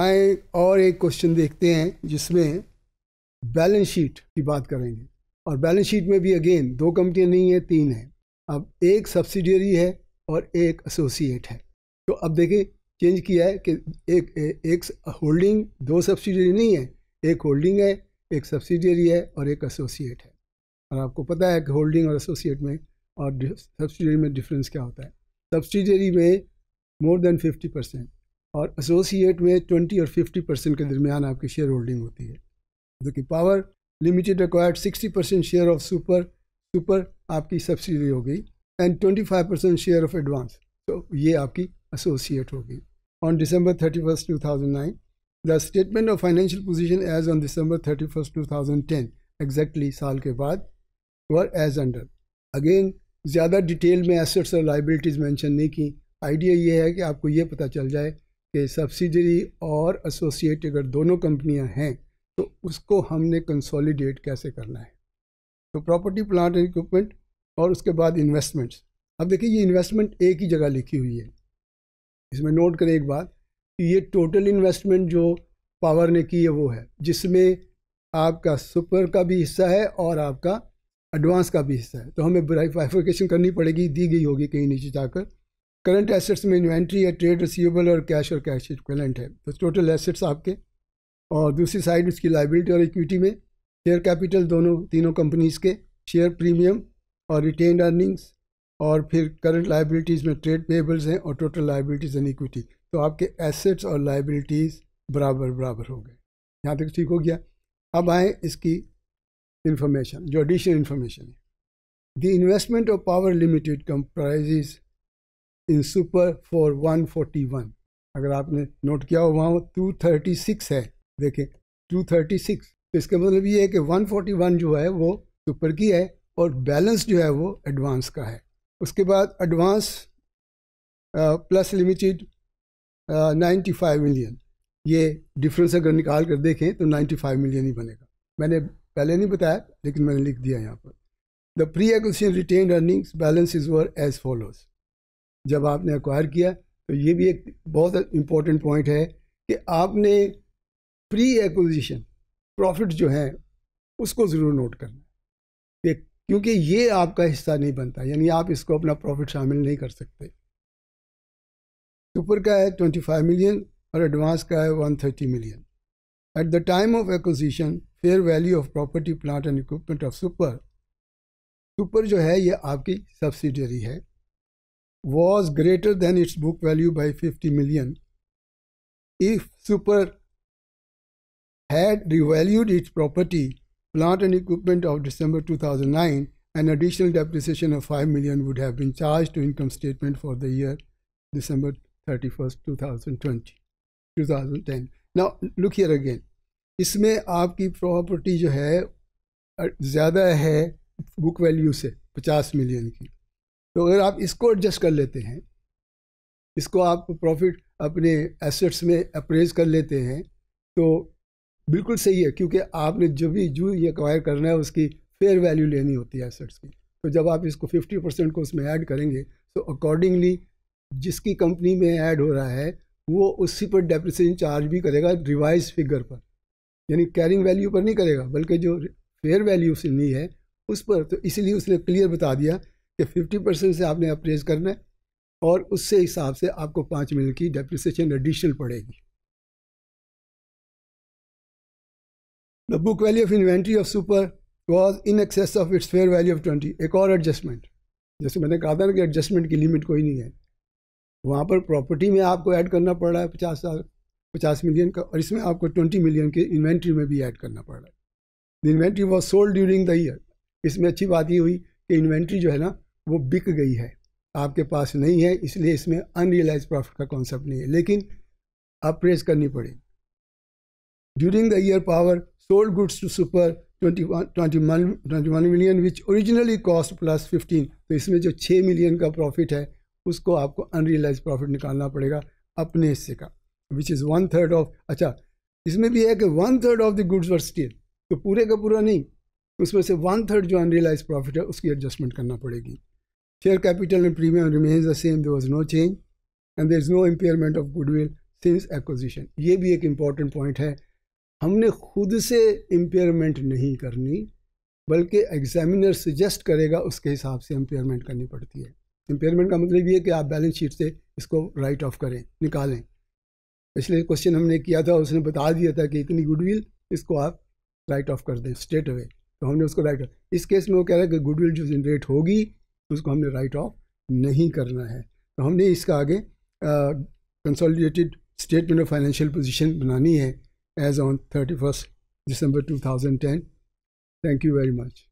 आए और एक क्वेश्चन देखते हैं जिसमें बैलेंस शीट की बात करेंगे और बैलेंस शीट में भी अगेन दो कंपनियां नहीं है तीन है अब एक सब्सिडियरी है और एक एसोसिएट है तो अब देखिए चेंज किया है कि एक एक होल्डिंग दो सब्सिडियरी नहीं है एक होल्डिंग है एक सब्सिडियरी है और एक एसोसिएट है और आपको पता है कि होल्डिंग और एसोसिएट में और सब्सिडियरी में डिफरेंस क्या होता है सब्सिडियरी में मोर देन फिफ्टी परसेंट और एसोसिएट में ट्वेंटी और फिफ्टी परसेंट के दरमियान आपकी शेयर होल्डिंग होती है जो कि power limited required sixty percent share of super super आपकी सब्सिडी हो गई and twenty five percent share of advance तो ये आपकी एसोसिएट हो गई on December thirty first two thousand nine the statement of financial position as on December thirty first two thousand ten exactly साल के बाद वर एज अंडर अगेन ज़्यादा detail में एसेट्स और लाइबिलिटीज़ मेंशन नहीं की आइडिया ये है कि आपको ये पता चल जाए कि सब्सिडरी और एसोसिएट अगर दोनों कंपनियां हैं तो उसको हमने कंसोलिडेट कैसे करना है तो प्रॉपर्टी प्लांट एंड इक्विपमेंट और उसके बाद इन्वेस्टमेंट्स अब देखिए ये इन्वेस्टमेंट एक ही जगह लिखी हुई है इसमें नोट करें एक बात कि ये टोटल इन्वेस्टमेंट जो पावर ने की है वो है जिसमें आपका सुपर का भी हिस्सा है और आपका एडवांस का भी हिस्सा है तो हमें फाइफिकेशन करनी पड़ेगी दी गई होगी कहीं नीचे जाकर करंट एसेट्स में इन्वेंट्री है ट्रेड रिसीवेबल और कैश और कैश इक्वलेंट है तो टोटल एसेट्स आपके और दूसरी साइड उसकी लाइबिलिटी और इक्विटी में शेयर कैपिटल दोनों तीनों कंपनीज़ के शेयर प्रीमियम और रिटेन अर्निंग्स और फिर करंट लाइबिलिटीज़ में ट्रेड पेबल्स हैं और टोटल लाइबिलिटीज़ एंड इक्विटी तो आपके एसेट्स और लाइबिलिटीज़ बराबर बराबर हो गए यहाँ तक ठीक हो गया अब आए इसकी इन्फॉर्मेशन जो एडिशनल इन्फॉर्मेशन है the investment of power limited comprises in super four one forty one अगर आपने नोट किया हो वहाँ टू थर्टी सिक्स है देखें टू थर्टी सिक्स तो इसका मतलब ये है कि वन फोर्टी वन जो है वो सुपर की है और बैलेंस जो है वो एडवांस का है उसके बाद advance plus limited ninety five million ये डिफरेंस अगर निकाल कर देखें तो नाइन्टी फाइव मिलियन ही बनेगा मैंने पहले नहीं बताया लेकिन मैंने लिख दिया यहाँ पर the pre acquisition retained earnings balance is were as follows जब आपने एक्वायर किया तो ये भी एक बहुत इम्पोर्टेंट पॉइंट है कि आपने प्री एक्विजिशन प्रॉफिट जो है उसको ज़रूर नोट करना है क्योंकि ये आपका हिस्सा नहीं बनता यानी आप इसको अपना प्रॉफिट शामिल नहीं कर सकते सुपर का है ट्वेंटी फाइव मिलियन और एडवांस का है one thirty million at the time of acquisition fair value of property plant and equipment of super super जो है ये आपकी सब्सिडरी है was greater than its book value by 50 million. If Super had revalued its property, plant and equipment of December 2009, an additional depreciation of 5 million would have been charged to income statement for the year December 31st, 2020, 2010. Now, look here again. इसमें आपकी property जो है ज़्यादा है book value से 50 million की तो अगर आप इसको एडजस्ट कर लेते हैं इसको आप प्रॉफिट अपने एसेट्स में अप्रेज कर लेते हैं तो बिल्कुल सही है क्योंकि आपने जो भी जो ये अक्वायर करना है उसकी फेयर वैल्यू लेनी होती है एसेट्स की तो जब आप इसको 50 परसेंट को उसमें ऐड करेंगे तो अकॉर्डिंगली जिसकी कंपनी में ऐड हो रहा है वो उसी पर डेप्रिसिएशन चार्ज भी करेगा रिवाइज फिगर पर यानी कैरिंग वैल्यू पर नहीं करेगा बल्कि जो फेयर वैल्यू उसे नहीं है उस पर तो इसीलिए उसने क्लियर बता दिया कि फिफ्टी परसेंट से आपने अप्रेज करना है और उससे हिसाब से आपको पाँच मिलियन की डेप्रिसिएशन एडिशनल पड़ेगी the book value of inventory of super was in excess of its fair value of twenty एक और एडजस्टमेंट जैसे मैंने कहा था ना कि एडजस्टमेंट की लिमिट कोई नहीं है वहाँ पर प्रॉपर्टी में आपको ऐड करना पड़ रहा है पचास साल पचास मिलियन का और इसमें आपको ट्वेंटी मिलियन के इन्वेंट्री में भी ऐड करना पड़ रहा है inventory was sold during the year इसमें अच्छी बात ये हुई कि इन्वेंट्री जो है ना वो बिक गई है आपके पास नहीं है इसलिए इसमें अनरियलाइज प्रॉफिट का कॉन्सेप्ट नहीं है लेकिन आप प्रेस करनी पड़ेगी during the year power sold goods to super twenty twenty one million which originally cost plus fifteen तो इसमें जो छः मिलियन का प्रॉफिट है उसको आपको अनरियलाइज प्रॉफिट निकालना पड़ेगा अपने हिस्से का which is one third of अच्छा इसमें भी है कि one third of the goods were still तो पूरे का पूरा नहीं उसमें से वन थर्ड जो अनरियलाइज प्रॉफिट है उसकी एडजस्टमेंट करना पड़ेगी Share capital and premium remains the same. There was no change and there is no impairment of goodwill since acquisition. ye bhi ek important point hai humne khud se impairment nahi karni balki examiner suggest karega uske hisab se impairment karni padti hai impairment ka matlab ye hai ki aap balance sheet se isko write off kare nikale पिछले question हमने किया था उसने बता दिया था कि इतनी गुडविल इसको आप राइट ऑफ कर दें स्ट्रेट अवे तो हमने उसको राइट इस केस में वो कह रहा है कि गुडविल जो जनरेट होगी उसको हमने राइट ऑफ नहीं करना है तो हमने इसका आगे consolidated statement of financial position बनानी है as on thirty first December 2010 thank you very much